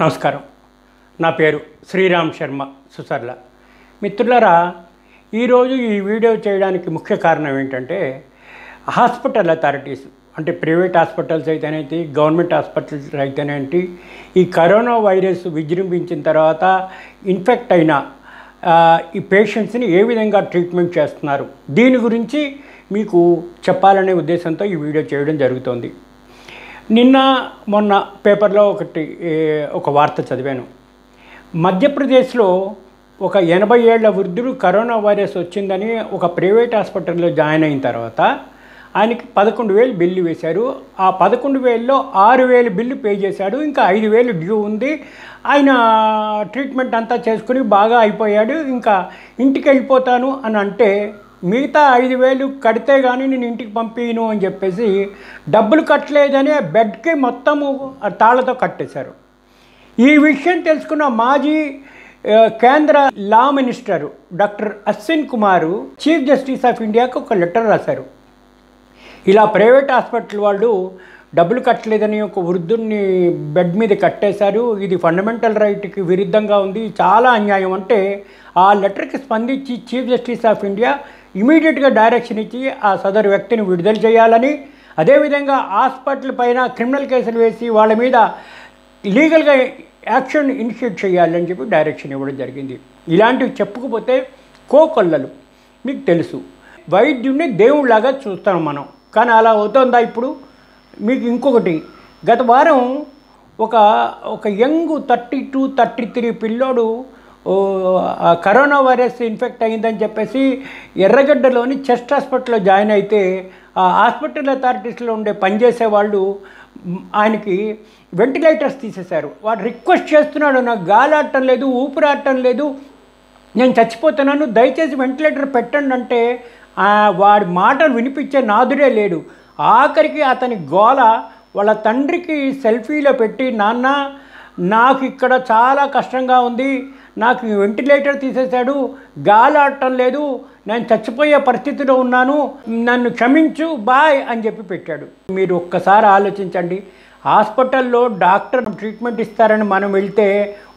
నమస్కారం నా పేరు శ్రీరామ్ శర్మ సుసర్ల మిత్రులరా ఈరోజు ఈ వీడియో చేయడానికి ముఖ్య కారణం ఏంటంటే హాస్పిటల్ అథారిటీస్ అంటే ప్రైవేట్ హాస్పిటల్స్ అయితేనేంటి గవర్నమెంట్ హాస్పిటల్స్ అయితేనేంటి ఈ కరోనా వైరస్ విజృంభించిన తర్వాత ఇన్ఫెక్ట్ అయిన ఈ పేషెంట్స్ని ఏ విధంగా ట్రీట్మెంట్ చేస్తున్నారు దీని గురించి మీకు చెప్పాలనే ఉద్దేశంతో ఈ వీడియో చేయడం జరుగుతోంది నిన్న మొన్న పేపర్లో ఒకటి ఒక వార్త చదివాను మధ్యప్రదేశ్లో ఒక ఎనభై ఏళ్ల వృద్ధుడు కరోనా వైరస్ వచ్చిందని ఒక ప్రైవేట్ హాస్పిటల్లో జాయిన్ అయిన తర్వాత ఆయనకి పదకొండు వేలు బిల్లు వేశారు ఆ పదకొండు వేలలో ఆరు వేలు బిల్లు పే చేశాడు ఇంకా ఐదు వేలు డ్యూ ఉంది ఆయన ట్రీట్మెంట్ అంతా చేసుకుని బాగా అయిపోయాడు ఇంకా ఇంటికి వెళ్ళిపోతాను అని అంటే మిగతా ఐదు వేలు కడితే కానీ నేను ఇంటికి పంపించను అని చెప్పేసి డబ్బులు కట్టలేదని బెడ్కి మొత్తము తాళ్లతో కట్టేశారు ఈ విషయం తెలుసుకున్న మాజీ కేంద్ర law minister doctor Ashwin Kumar chief justice of ఇండియాకు ఒక లెటర్ రాశారు ఇలా ప్రైవేట్ హాస్పిటల్ వాళ్ళు డబ్బులు కట్టలేదని ఒక వృద్ధుడిని బెడ్ మీద కట్టేశారు ఇది ఫండమెంటల్ రైట్కి విరుద్ధంగా ఉంది చాలా అన్యాయం అంటే ఆ లెటర్కి స్పందించి చీఫ్ జస్టిస్ ఆఫ్ ఇండియా ఇమీడియట్గా డైరెక్షన్ ఇచ్చి ఆ సదరు వ్యక్తిని విడుదల చేయాలని అదేవిధంగా హాస్పిటల్ పైన క్రిమినల్ కేసులు వేసి వాళ్ళ మీద లీగల్గా యాక్షన్ ఇనిషియేట్ చేయాలని చెప్పి డైరెక్షన్ ఇవ్వడం జరిగింది ఇలాంటివి చెప్పుకపోతే కోకొల్లలు మీకు తెలుసు వైద్యుడిని దేవుడిలాగా చూస్తాం మనం కానీ అలా అవుతుందా ఇప్పుడు మీకు ఇంకొకటి గత వారం ఒక ఒక young thirty two thirty three పిల్లోడు కరోనా వైరస్ ఇన్ఫెక్ట్ అయిందని చెప్పేసి ఎర్రగడ్డలోని చెస్ట్ హాస్పిటల్లో జాయిన్ అయితే ఆ హాస్పిటల్ అథారిటీస్లో ఉండే పనిచేసే వాళ్ళు ఆయనకి వెంటిలేటర్స్ తీసేశారు వాడు రిక్వెస్ట్ చేస్తున్నాడు నాకు గాలి ఆడటం లేదు ఊపిరి ఆడటం లేదు నేను చచ్చిపోతున్నాను దయచేసి వెంటిలేటర్ పెట్టండి అంటే వాడి మాటలు వినిపించే నాదుడే లేడు ఆఖరికి అతని గోల వాళ్ళ తండ్రికి సెల్ఫీలో పెట్టి నాన్న నాకు ఇక్కడ చాలా కష్టంగా ఉంది నాకు వెంటిలేటర్ తీసేశాడు గాలి ఆడటం లేదు నేను చచ్చిపోయే పరిస్థితిలో ఉన్నాను నన్ను క్షమించు బాయ్ అని చెప్పి పెట్టాడు మీరు ఒక్కసారి ఆలోచించండి హాస్పిటల్లో డాక్టర్ ట్రీట్మెంట్ ఇస్తారని మనం వెళ్తే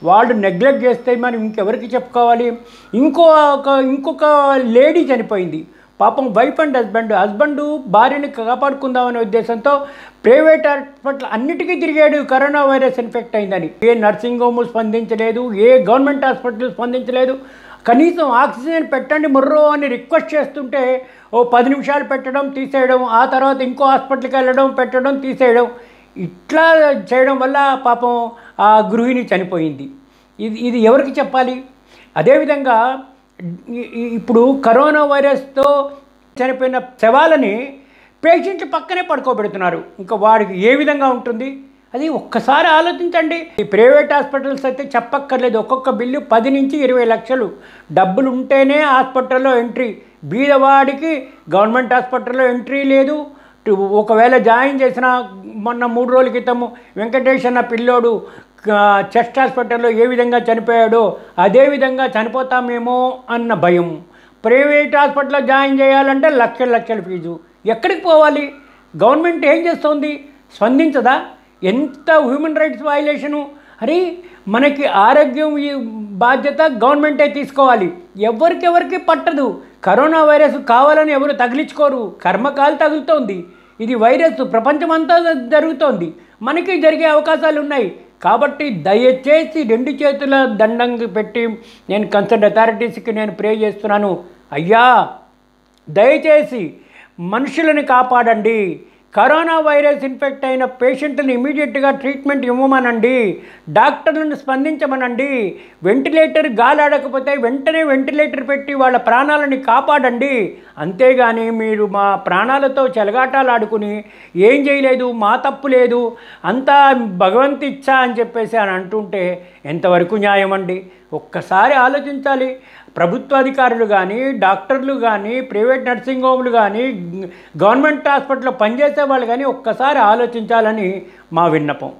వాళ్ళు నెగ్లెక్ట్ చేస్తే మనం ఇంకెవరికి చెప్పుకోవాలి ఇంకో ఇంకొక లేడీ చనిపోయింది పాపం వైఫ్ అండ్ హస్బెండ్ హస్బెండ్ భార్యని కాపాడుకుందామనే ఉద్దేశంతో ప్రైవేట్ హాస్పిటల్ అన్నిటికీ తిరిగాడు కరోనా వైరస్ ఇన్ఫెక్ట్ అయిందని ఏ నర్సింగ్ హోమ్ స్పందించలేదు ఏ గవర్నమెంట్ హాస్పిటల్ స్పందించలేదు కనీసం ఆక్సిజన్ పెట్టండి ముర్రో అని రిక్వెస్ట్ చేస్తుంటే ఓ పది నిమిషాలు పెట్టడం తీసేయడం ఆ తర్వాత ఇంకో హాస్పిటల్కి వెళ్ళడం పెట్టడం తీసేయడం ఇట్లా చేయడం వల్ల పాపం ఆ గృహిణి చనిపోయింది ఇది ఇది ఎవరికి చెప్పాలి అదేవిధంగా ఇప్పుడు కరోనా వైరస్తో చనిపోయిన శవాలని పేషెంట్లు పక్కనే పడుకోబెడుతున్నారు ఇంకా వాడికి ఏ విధంగా ఉంటుంది అది ఒక్కసారి ఆలోచించండి ఈ ప్రైవేట్ హాస్పిటల్స్ అయితే చెప్పక్కర్లేదు ఒక్కొక్క బిల్లు పది నుంచి ఇరవై లక్షలు డబ్బులు ఉంటేనే హాస్పిటల్లో ఎంట్రీ బీదవాడికి గవర్నమెంట్ హాస్పిటల్లో ఎంట్రీ లేదు ఒకవేళ జాయిన్ చేసిన మొన్న మూడు రోజుల క్రితము వెంకటేష్ అన్న పిల్లోడు చెస్ట్ హాస్పిటల్లో ఏ విధంగా చనిపోయాడో అదే విధంగా చనిపోతామేమో అన్న భయం ప్రైవేట్ హాస్పిటల్లో జాయిన్ చేయాలంటే లక్షల లక్షల ఫీజు ఎక్కడికి పోవాలి గవర్నమెంట్ ఏం చేస్తోంది స్పందించదా ఎంత హ్యూమన్ రైట్స్ వయలేషను అరే మనకి ఆరోగ్యం బాధ్యత గవర్నమెంటే తీసుకోవాలి ఎవరికెవరికి పట్టదు కరోనా వైరస్ కావాలని ఎవరు తగిలించుకోరు కర్మకాలు తగులుతోంది ఇది వైరస్ ప్రపంచమంతా జరుగుతోంది మనకి జరిగే అవకాశాలు ఉన్నాయి కాబట్టి దయచేసి రెండు చేతుల దండం పెట్టి నేను కన్సర్న్ అథారిటీస్కి నేను ప్రే చేస్తున్నాను అయ్యా దయచేసి మనుషులను కాపాడండి కరోనా వైరస్ ఇన్ఫెక్ట్ అయిన పేషెంట్ని ఇమీడియట్గా ట్రీట్మెంట్ ఇవ్వమనండి డాక్టర్లను స్పందించమనండి వెంటిలేటర్ గాలాడకపోతే వెంటనే వెంటిలేటర్ పెట్టి వాళ్ళ ప్రాణాలని కాపాడండి అంతేగాని మీరు మా ప్రాణాలతో చెలగాటాలు ఆడుకుని ఏం చేయలేదు మా తప్పు లేదు అంతా భగవంతు ఇచ్చా అని చెప్పేసి అని అంటుంటే ఎంతవరకు న్యాయం అండి ఒక్కసారి ఆలోచించాలి ప్రభుత్వాధికారులు కానీ డాక్టర్లు కానీ ప్రైవేట్ నర్సింగ్ హోమ్లు కానీ గవర్నమెంట్ హాస్పిటల్లో పనిచేసే వాళ్ళు కానీ ఒక్కసారి ఆలోచించాలని మా విన్నపం